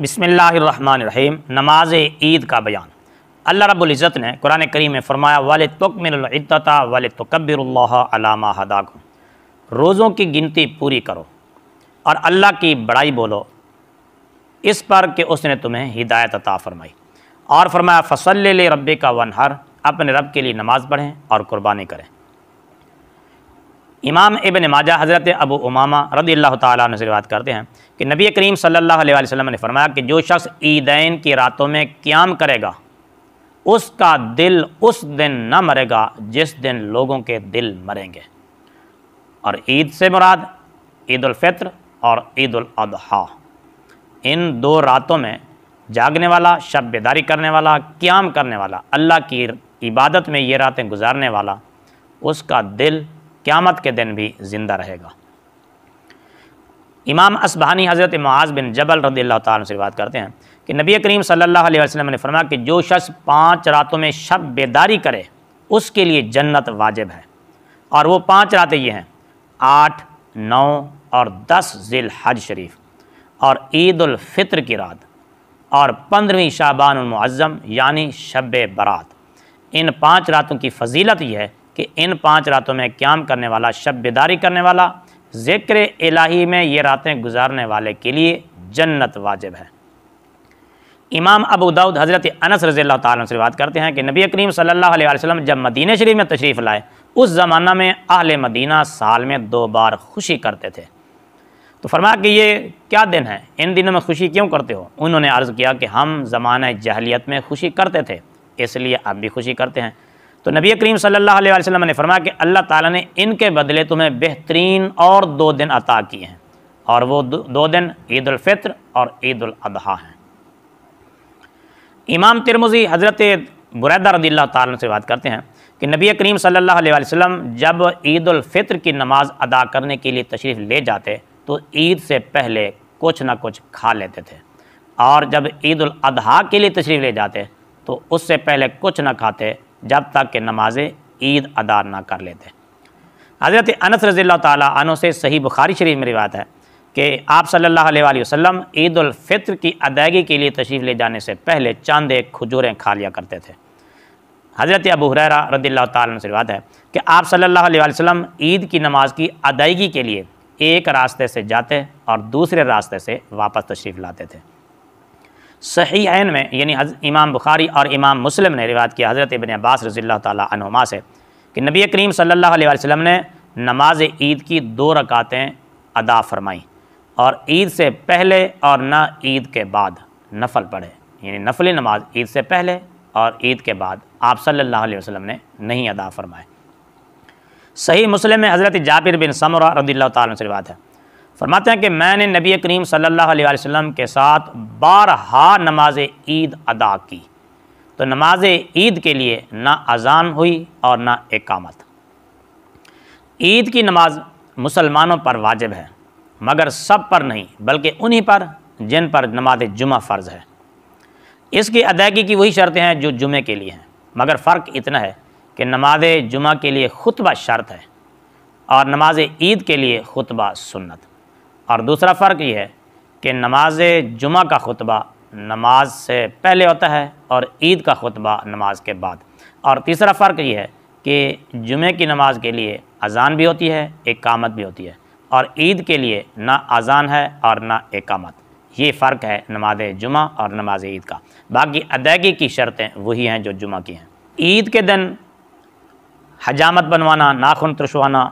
बिसमीम नमाज ईद का बयान अल्लाह रब्ज़त ने कुरान करीम में फ़रमाया वाल तकमिलता वाल तकबरल्लामा हदाक रोज़ों की गिनती पूरी करो और अल्लाह की बड़ाई बोलो इस पर कि उसने तुम्हें हिदायत अता फ़रमाई और फरमाया फसल रब का वन हर अपने रब के लिए नमाज़ पढ़ें और कुर्बानी करें इमाम इबन माजा हज़रत अबू उमामा रदी अल्लाह तु से बात करते हैं कि नबी करीम सल्ला वसम ने फरमाया कि जो शख्स ईदैन की रातों में क्याम करेगा उसका दिल उस दिन न मरेगा जिस दिन लोगों के दिल मरेंगे और ईद से मुराद ईदालफ़ित्र और ईदालजी इन दो रातों में जागने वाला शब बेदारी करने वाला क्याम करने वाला अल्लाह की इबादत में ये रातें गुजारने वाला उसका दिल क़्यामत के दिन भी ज़िंदा रहेगा इमाम असबहानी हज़रत महाज बिन जबल रदील अल्लाह से बात करते हैं कि नबी करीम सल्ला वसलम ने फरमाया कि जो शख्स पाँच रातों में शब बेदारी करे उसके लिए जन्नत वाजिब है और वो पाँच रातें ये हैं आठ नौ और दस ज़िल हज शरीफ और ईदालफ़ितर की रात और पंद्रहवीं शाबानमज़म यानी शब बरात इन पाँच रातों की फजीलत यह है कि इन पाँच रातों में क्याम करने वाला शब बेदारी करने वाला ज़िक्र इलाही में ये रातें गुजारने वाले के लिए जन्नत वाजिब है इमाम अबू दाऊद हज़रत अनस रज़ी अल्लाह से बात करते हैं कि नबी करीम सल्लल्लाहु अलैहि वसल्लम जब मदीना शरीफ में तशरीफ़ लाए उस ज़माना में अहल मदीना साल में दो बार खुशी करते थे तो फरमाया कि ये क्या दिन है इन दिनों में खुशी क्यों करते हो उन्होंने अर्ज़ किया कि हम ज़माना जहलीत में खुशी करते थे इसलिए अब भी खुशी करते हैं तो नबी करीम सल्लल्लाहु अलैहि वसल्लम ने फरमाया कि अल्लाह ताला ने इनके बदले तुम्हें बेहतरीन और दो दिन अता किए हैं और वो दो दिन ईदालफ़ितर और ईदालजी हैं इमाम तिरमुजी हज़रत बुरैदा रदी अल्लाह से बात करते हैं कि नबी करीम सल्लल्लाहु अलैहि वसल्लम जब ईदालफ़ित्र की नमाज़ अदा करने के लिए तशरीफ़ ले जाते तो ईद से पहले कुछ ना कुछ खा लेते थे और जब ईद के लिए तशरीफ़ ले जाते तो उससे पहले कुछ ना खाते जब तक कि नमाज ईद अदा ना कर लेते हज़रत अनस रज़ी तन से सही बुखारी शरीफ में रिवायत है कि आप सल्लल्लाहु वसम ईदालफ़ित्र की अदायगी के लिए तशरीफ़ ले जाने से पहले चंद एक खजूरें खा लिया करते थे हज़रत अबू हुरैरा रदी तुम से रिवायत है कि आप सल्ह वसम ईद की नमाज की अदायगी के लिए एक रास्ते से जाते और दूसरे रास्ते से वापस तशरीफ़ लाते थे सही आन में यानी इमाम बुखारी और इमाम मुस्लिम ने रिवायत किया हज़रत इबन अब्बास रज़ी तुमा से कि नबी करीम सल्ला वसम ने नमाज ईद की दो रकातें अदा फरमाईं और ईद से पहले और न ईद के बाद नफल पढ़े यानी नफली नमाज ईद से पहले और ईद के बाद आप सल्ला वसम ने नहीं अदा फरमाए सही मुस्लिम में हज़रत जाबिर बिन समरा रदी तुम से बात है फरमाते हैं कि मैंने नबी करीम सल्लल्लाहु अलैहि वसल्लम के साथ बारहा नमाज ईद अदा की तो नमाज ईद के लिए ना अजान हुई और ना एकामत ईद की नमाज मुसलमानों पर वाजिब है मगर सब पर नहीं बल्कि उन्हीं पर जिन पर नमाज जुमा फ़र्ज़ है इसकी अदायगी की वही शर्तें हैं जो जुमे के लिए हैं मगर फ़र्क इतना है कि नमाज जुमा के लिए खुतबा शर्त है और नमाज ईद के लिए खुतबा सुन्नत और दूसरा फ़र्क ये है कि नमाज जुमा का खुतबा नमाज से पहले होता है और ईद का खुतबा नमाज के बाद और तीसरा फ़र्क ये है कि जुमे की नमाज के लिए अजान भी होती है एकामत भी होती है और ईद के लिए ना अजान है और ना एकामत ये फ़र्क है नमाज जुमा और नमाज ईद का बाकी अदायगी की शर्तें वही हैं जो जुमा की हैं ईद के दिन हजामत बनवाना नाखुन तुशवाना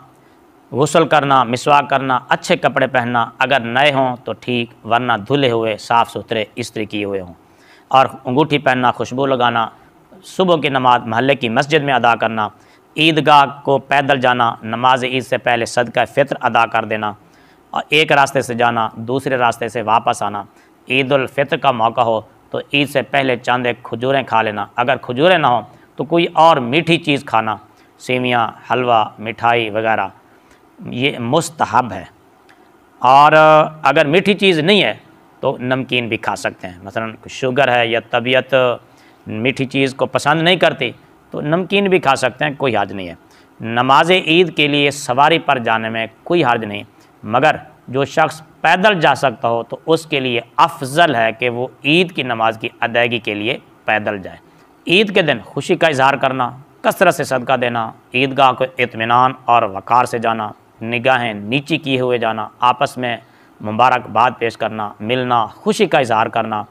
गसल करना मिसवा करना अच्छे कपड़े पहनना अगर नए हों तो ठीक वरना धुले हुए साफ़ सुथरे इस्त्री किए हुए हों और अंगूठी पहनना खुशबू लगाना सुबह की नमाज महल्ले की मस्जिद में अदा करना ईदगाह को पैदल जाना नमाज ईद से पहले सदका फ़ितर अदा कर देना और एक रास्ते से जाना दूसरे रास्ते से वापस आना ईदालफ़ितर का मौका हो तो ईद से पहले चंद एक खजूरें खा लेना अगर खजूरें ना हों तो कोई और मीठी चीज़ खाना सेवियाँ हलवा मिठाई वगैरह ये मुस्तहब है और अगर मीठी चीज़ नहीं है तो नमकीन भी खा सकते हैं मसलन शुगर है या तबीयत मीठी चीज़ को पसंद नहीं करती तो नमकीन भी खा सकते हैं कोई हर्ज नहीं है नमाज ईद के लिए सवारी पर जाने में कोई हर्ज नहीं मगर जो शख्स पैदल जा सकता हो तो उसके लिए अफजल है कि वो ईद की नमाज की अदायगी के लिए पैदल जाए ईद के दिन खुशी का इजहार करना कसरत से सदका देना ईदगाह को इतमान और वक़ार से जाना निगाहें नीची किए हुए जाना आपस में मुबारकबाद पेश करना मिलना खुशी का इजहार करना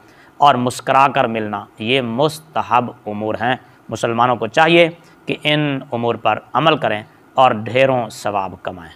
और मुस्करा कर मिलना ये मुस्तहब उमूर हैं मुसलमानों को चाहिए कि इन उमूर पर अमल करें और ढेरों सवाब कमाएँ